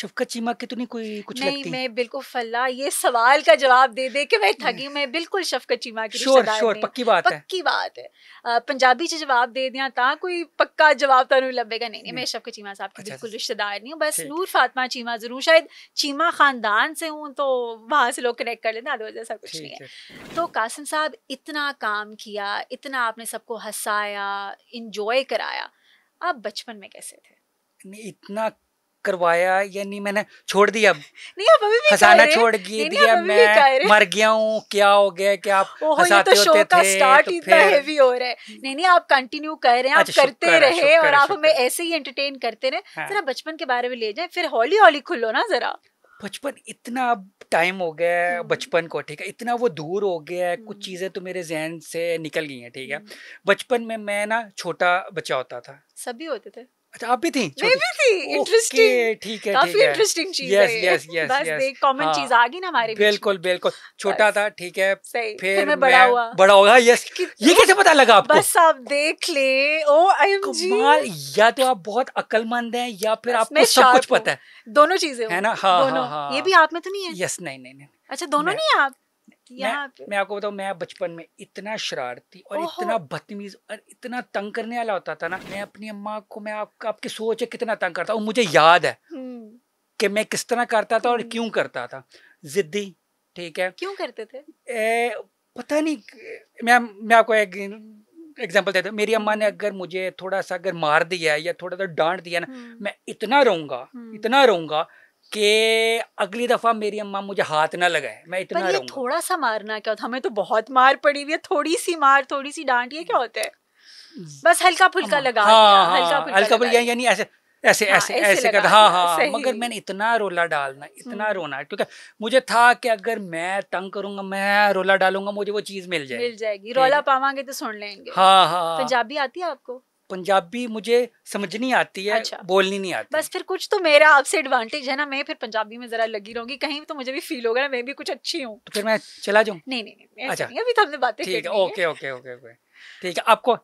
शफकत चीमा की तो नहीं कोई कुछ नहीं लगती? मैं बिल्कुल फल्ला ये सवाल का जवाब दे दे कि मैं थकी हम्म। मैं बिल्कुल शफकत चीमा की शोर, शोर, पक्की बात पक्की है पक्की बात है आ, पंजाबी च जवाब दे दिया ता कोई पक्का जवाब तो नहीं लगेगा नहीं नहीं मैं हम्म। शफकत चीमा साहब की अच्छा, बिल्कुल अच्छा। रिश्तेदार नहीं हूँ बस नूर फातिमा चीमा जरूर शायद चीमा खानदान से हूँ तो वहां से लोग कनेक्ट कर लेना ऐसा कुछ नहीं है तो कासिम साहब इतना काम किया इतना आपने सबको हंसाया इंजॉय कराया आप बचपन में कैसे थे इतना करवाया या नहीं मैंने छोड़ दिया नहीं आप अभी भी हसाना छोड़ नहीं, दिया नहीं, मैं मर गया हूँ क्या हो गया क्या आप हसाते तो होते थे स्टार्ट तो फिर... हेवी हो रहा है नहीं नहीं आप कंटिन्यू कर रहे हैं आप अच्छा, करते रहे और हाँ। आप हमें ऐसे ही एंटरटेन करते रहे जरा बचपन के बारे में ले जाए फिर हॉली हॉली खुलो ना जरा बचपन इतना टाइम हो गया है हम्म। बचपन को ठीक है इतना वो दूर हो गया है कुछ हम्म। चीज़ें तो मेरे जहन से निकल गई हैं ठीक है हम्म। बचपन में मैं ना छोटा बच्चा होता था सभी होते थे अच्छा आप भी थी मैं भी थी इंटरेस्टिंग ठीक है काफी इंटरेस्टिंग चीज है यस यस यस बस एक कॉमन हाँ। चीज आ गई ना हमारे बिल्कुल बिल्कुल छोटा था ठीक है फिर, फिर मैं बड़ा हुआ बड़ा होगा हाँ, यस ये कैसे पता लगा आपको बस आप देख ले ओ आई एम जी या तो आप बहुत अक्लमंद हैं या फिर आपको सब कुछ पता है दोनों चीजें है ना हाँ हाँ ये हाँ। भी आप में तो नहीं है यस नहीं नहीं नहीं अच्छा दोनों नहीं आप यहाँ मैं, मैं आपको बताऊँ मैं बचपन में इतना शरारती और इतना बदतमीज और इतना तंग करने वाला होता था ना मैं अपनी अम्मा को मैं आपका आपकी सोच है कितना तंग करता हूँ मुझे याद है हम्म। कि मैं किस तरह करता था और हम्म। क्यों करता था जिद्दी ठीक है क्यों करते थे ए, पता नहीं मैं मैं आपको एक एग्जाम्पल देता हूँ मेरी अम्मा ने अगर मुझे थोड़ा सा अगर मार दिया या थोड़ा सा डांट दिया ना हम्म। मैं इतना रहूंगा इतना रहूंगा कि अगली दफा मेरी अम्मा मुझे हाथ ना लगाए मैं इतना पर ये थोड़ा सा मारना क्या होता हमें तो बहुत मार पड़ी हुई है थोड़ी सी मार थोड़ी सी डांट ये क्या होता है बस हल्का फुल्का लगा हाँ, हाँ, हल्का हाँ, फुल्का हल्का फुल्का यानी ऐसे ऐसे हाँ, ऐसे ऐसे कर हाँ हाँ मगर मैंने इतना रोला डालना इतना हम्म। रोना क्योंकि मुझे था कि अगर मैं तंग करूंगा मैं रोला डालूंगा मुझे वो चीज मिल जाएगी मिल जाएगी रोला पावांगे तो सुन लेंगे हाँ हाँ पंजाबी आती है आपको पंजाबी मुझे समझ नहीं आती है अच्छा। बोलनी नहीं आती बस फिर कुछ तो मेरा आपसे एडवांटेज है ना मैं फिर पंजाबी में जरा लगी रहूंगी कहीं तो मुझे भी फील होगा ना मैं भी कुछ अच्छी हूँ तो फिर मैं चला जाऊँ नहीं नहीं नहीं अच्छा अभी तो हमने बातें ठीक है ओके ओके ओके ओके ठीक है आपको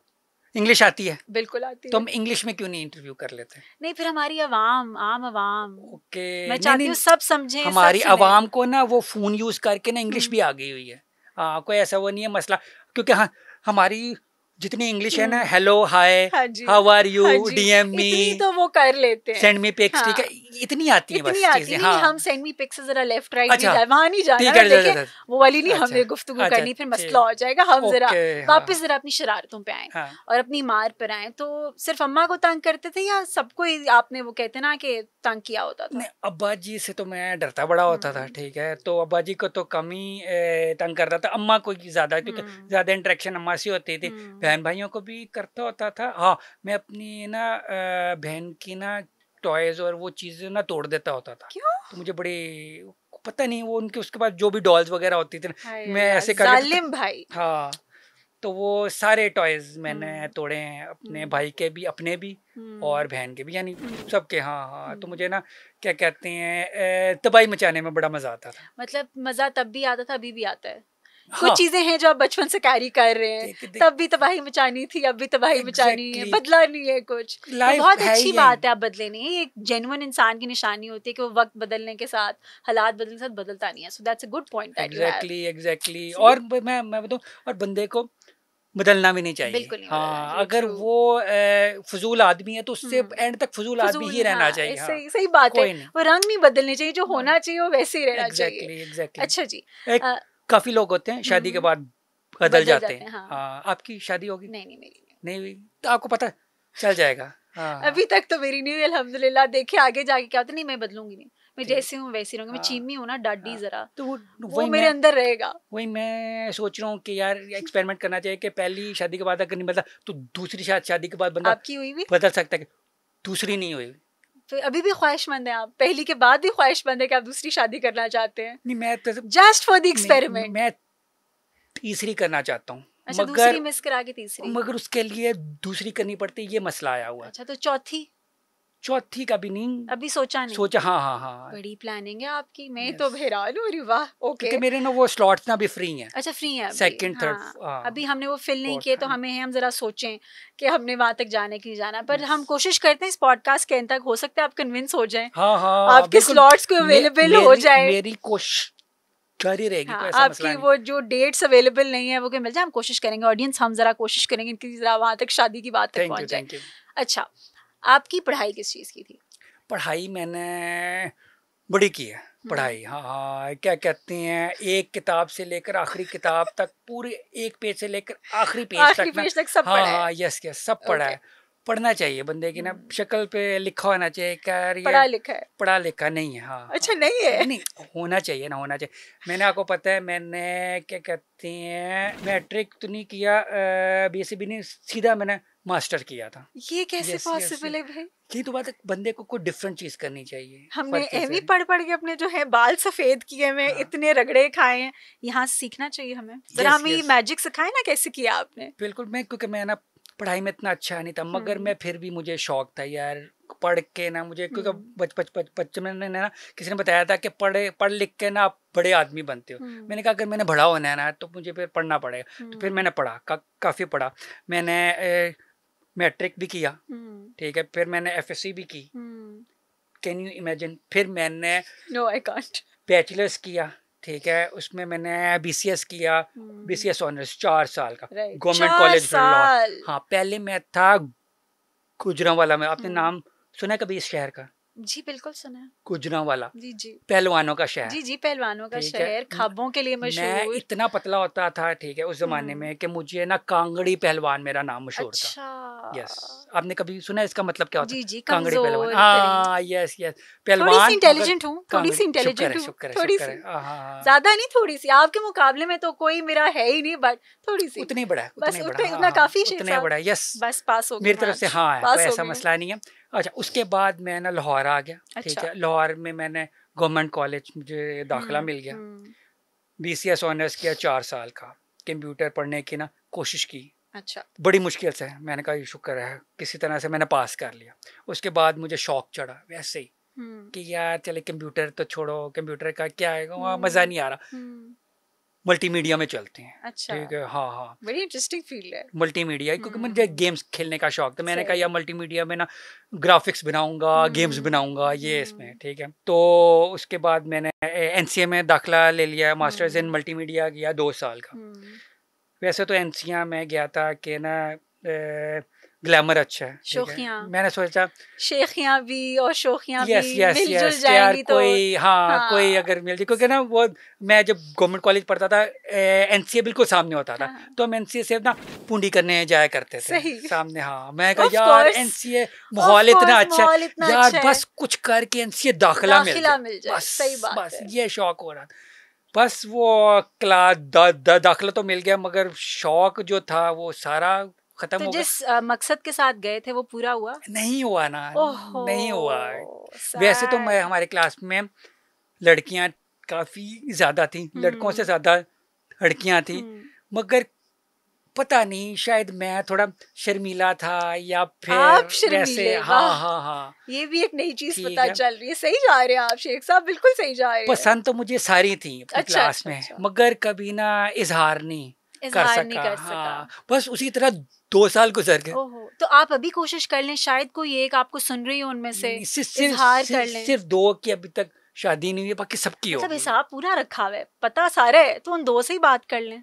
इंग्लिश आती है बिल्कुल आती है तो हम इंग्लिश में क्यों नहीं इंटरव्यू कर लेते नहीं फिर हमारी आवाम आम आवाम ओके मैं चाहती हूँ सब समझे हमारी आवाम को ना वो फोन यूज करके ना इंग्लिश हम्म। भी आ गई हुई है आ, हाँ, कोई ऐसा वो नहीं है मसला क्योंकि हाँ हमारी जितनी इंग्लिश है ना hello hi how are you DM me तो वो कर लेते हैं सेंड मी पिक्स ठीक है इतनी आती है बस आती हाँ, हम सेंड मी पिक्स जरा लेफ्ट राइट अच्छा, नहीं वहां नहीं जाना वो वाली नहीं अच्छा, हमें गुफ्तु अच्छा, करनी फिर मसला हो जाएगा हम जरा हाँ। वापस जरा अपनी शरारतों पे आए हाँ। और अपनी मार पर आए तो सिर्फ अम्मा को तंग करते थे या सबको आपने वो कहते ना कि तंग किया होता था अब्बा जी से तो मैं डरता बड़ा होता था हम्म। ठीक है तो अब्बा जी को तो कम ही तंग करता था अम्मा को ज्यादा क्योंकि हम्म। ज्यादा इंट्रेक्शन अम्मा से होती थी हम्म। बहन भाइयों को भी करता होता था हाँ मैं अपनी ना बहन की ना टॉयज और वो चीजें ना तोड़ देता होता था क्यों तो मुझे बड़ी पता नहीं वो उनके उसके बाद जो भी डॉल्स वगैरह होती थी मैं ऐसे कर भाई हाँ तो वो सारे टॉयज मैंने हम्म। तोड़े हैं अपने हम्म। भाई के भी अपने भी और हम्म। बहन के भी यानी सबके हाँ हाँ तो मुझे ना क्या कहते हैं तबाही मचाने में बड़ा मजा आता था मतलब मजा तब भी आता था अभी भी आता है कुछ हाँ। चीजें हैं जो आप बचपन से कैरी कर रहे हैं तब भी तबाही मचानी थी अब भी तबाही मचानी है बदला नहीं है कुछ तो बहुत अच्छी बात है आप बदले नहीं है एक जेनुअन इंसान की निशानी होती है कि वो वक्त बदलने के साथ हालात बदलने के साथ बदलता नहीं है so that's a good point exactly exactly और मैं मैं बताऊँ और बंदे को बदलना भी नहीं चाहिए बिल्कुल नहीं हाँ अगर वो फजूल आदमी है तो उससे एंड हम्म। तक फजूल आदमी ही रहना हाँ, चाहिए हाँ, सही सही बात है वो रंग नहीं बदलने चाहिए जो हाँ। होना चाहिए वो वैसे ही रहना exactly, चाहिए exactly. अच्छा जी एक, काफी लोग होते हैं शादी के हम्म। बाद बदल जाते, हैं हाँ। हाँ, आपकी शादी होगी नहीं नहीं मेरी नहीं हुई तो आपको पता चल जाएगा हाँ। अभी तक तो मेरी नहीं हुई अलहमदुल्ला देखे आगे जाके क्या होता नहीं मैं बदलूंगी नहीं मैं जैसे हूँ वैसे रहूंगी मैं हाँ। चीनी हूँ ना डाडी जरा तो वो, वो मेरे अंदर रहेगा वही मैं सोच रहा हूँ कि यार एक्सपेरिमेंट करना चाहिए कि पहली शादी के बाद अगर नहीं बदला तो दूसरी शादी के बाद बंदा आपकी हुई भी बदल सकता है दूसरी नहीं हुई तो अभी भी ख्वाहिशमंद है आप पहली के बाद भी ख्वाहिशमंद है कि आप दूसरी शादी करना चाहते हैं नहीं मैं तो जस्ट फॉर द एक्सपेरिमेंट मैं तीसरी करना चाहता हूँ अच्छा, मगर दूसरी मिस करा के तीसरी मगर उसके लिए दूसरी करनी पड़ती ये मसला आया हुआ अच्छा तो चौथी चौथी का भी नहीं अभी सोचा नहीं सोचा हाँ हाँ हाँ बड़ी प्लानिंग है आपकी मैं yes. तो हैरान हूँ अरे वाह ओके क्योंकि मेरे ना वो स्लॉट्स ना अभी फ्री हैं अच्छा फ्री हैं सेकंड थर्ड हाँ। हाँ। अभी हमने वो फिल नहीं किए तो हमें हम जरा सोचें कि हमने वहां तक जाने के लिए जाना पर yes. हम कोशिश करते हैं इस पॉडकास्ट के अंत तक हो सकता है आप कन्विंस हो जाए हाँ, हाँ हाँ आपके स्लॉट्स को अवेलेबल हो जाए मेरी कोशिश जारी रहेगी हाँ, आपकी वो जो डेट्स अवेलेबल नहीं है वो मिल जाए हम कोशिश करेंगे ऑडियंस हम जरा कोशिश करेंगे इनकी जरा वहां तक शादी की बात तक पहुंच जाए अच्छा आपकी पढ़ाई किस चीज़ की थी पढ़ाई मैंने बड़ी की है हम्म। पढ़ाई हाँ हाँ क्या कहते हैं एक किताब से लेकर आखिरी किताब तक पूरे एक पेज से लेकर आखिरी पेज तक, पेज तक सब हाँ हाँ यस यस सब पढ़ा है पढ़ना चाहिए बंदे की ना हम्म। शक्ल पे लिखा होना चाहिए क्या पढ़ा लिखा है पढ़ा लिखा नहीं है हाँ अच्छा नहीं है नहीं होना चाहिए ना होना चाहिए मैंने आपको पता है मैंने क्या कहते हैं मैट्रिक तो नहीं किया बी एस सी भी नहीं सीधा मैंने मास्टर किया था ये कैसे पॉसिबल है भाई यही तो बात है बंदे को कोई डिफरेंट चीज करनी चाहिए हमने एवी पढ़ पढ़ के अपने जो है बाल सफेद किए हैं हाँ। इतने रगड़े खाए हैं यहाँ सीखना चाहिए हमें जरा हमें मैजिक सिखाए ना कैसे किया आपने बिल्कुल मैं क्योंकि मैं ना पढ़ाई में इतना अच्छा नहीं था मगर हम्म। मैं फिर भी मुझे शौक था यार पढ़ के ना मुझे क्योंकि बचपन हम्म। बच, में ना किसी ने बताया था कि पढ़े पढ़ लिख के ना आप बड़े आदमी बनते हो हम्म। मैंने कहा अगर मैंने बड़ा होना है ना तो मुझे फिर पढ़ना पड़ेगा तो फिर मैंने पढ़ा का, काफ़ी पढ़ा मैंने ए, मैट्रिक भी किया हम्म। ठीक है फिर मैंने एफ भी की कैन यू इमेजिन फिर मैंने नो आई कांट बैचलर्स किया ठीक है उसमें मैंने बीसीएस किया बीसीएस हम्म। ऑनर्स चार साल का गवर्नमेंट कॉलेज हाँ पहले मैं था गुजरा वाला में आपने हम्म। नाम सुना कभी इस शहर का जी बिल्कुल सुना गुजरा वाला जी जी पहलवानों का शहर जी जी पहलवानों का शहर खाबों के लिए मशहूर मैं इतना पतला होता था ठीक है उस जमाने में कि मुझे ना कांगड़ी पहलवान मेरा नाम मशहूर अच्छा। था यस आपने कभी सुना इसका मतलब क्या होता है जी जी कांगड़ी पहलवान हां यस यस पहलवान थोड़ी इंटेलिजेंट हूं थोड़ी सी इंटेलिजेंट हूं शुक्र हूँ थोड़ी सी हाँ, हाँ, हाँ। ज्यादा नहीं थोड़ी सी आपके मुकाबले में तो कोई मेरा है ही नहीं बट थोड़ी सी उतनी बड़ा बस उतना काफी उतने बड़ा यस बस पास हो मेरी तरफ से हां है कोई ऐसा मसला नहीं है अच्छा उसके बाद मैं ना लाहौर आ गया ठीक अच्छा। है लाहौर में मैंने गवर्नमेंट कॉलेज मुझे दाखला मिल गया बी सी एस ऑनर्स किया चार साल का कंप्यूटर पढ़ने की ना कोशिश की अच्छा बड़ी मुश्किल से मैंने कहा शुक्र है किसी तरह से मैंने पास कर लिया उसके बाद मुझे शौक चढ़ा वैसे ही हम्म। कि यार चले कंप्यूटर तो छोड़ो कंप्यूटर का क्या आएगा वहाँ हम्म। मज़ा नहीं आ रहा हम्म। मल्टीमीडिया में चलते हैं अच्छा ठीक है हाँ हाँ बड़ी इंटरेस्टिंग फील्ड है मल्टीमीडिया क्योंकि मुझे गेम्स खेलने का शौक था मैंने कहा यार मल्टीमीडिया में ना ग्राफिक्स बनाऊंगा गेम्स बनाऊंगा ये इसमें ठीक है तो उसके बाद मैंने एनसीए में दाखिला ले लिया मास्टर्स इन मल्टीमीडिया किया दो साल का वैसे तो एनसिया में गया था कि ना ग्लैमर अच्छा है शोखियाँ मैंने सोचा शेखिया भी और शोखिया yes, भी yes, मिलजुल yes, तो कोई हाँ, हाँ कोई अगर मिल जाए क्योंकि ना वो मैं जब गवर्नमेंट कॉलेज पढ़ता था एन सी ए बिल्कुल सामने होता था हाँ। तो हम एन सी ए से ना पूंडी करने जाया करते थे सामने हाँ मैं कहा यार एन सी ए माहौल इतना अच्छा यार बस कुछ करके एन सी ए दाखिला मिल जाए बस ये शौक हो रहा था बस वो क्ला दाखला तो मिल गया मगर शौक जो था वो सारा खत्म तो हो जिस आ, मकसद के साथ गए थे वो पूरा हुआ नहीं हुआ ना नहीं हुआ वैसे तो मैं हमारे क्लास में लड़कियां काफी ज्यादा थी लड़कों से हम्म। ज्यादा लड़कियां थी हम्म। मगर पता नहीं शायद मैं थोड़ा शर्मीला था या फिर आप शर्मीले हाँ हाँ हाँ ये भी एक नई चीज पता चल रही है सही जा रहे हैं आप शेख साहब बिल्कुल सही जा रहे हैं पसंद तो मुझे सारी थी अच्छा, क्लास अच्छा, में अच्छा। मगर कभी ना इजहार नहीं कर सका, नहीं कर सका हाँ, बस उसी तरह दो साल गुजर गए तो आप अभी कोशिश कर लें शायद कोई एक आपको सुन रही हो उनमें से इजहार कर लें सिर्फ दो की अभी तक शादी नहीं हुई बाकी सबकी मतलब हो सब हिसाब पूरा रखा हुआ है पता सारे है तो उन दो से ही बात कर लें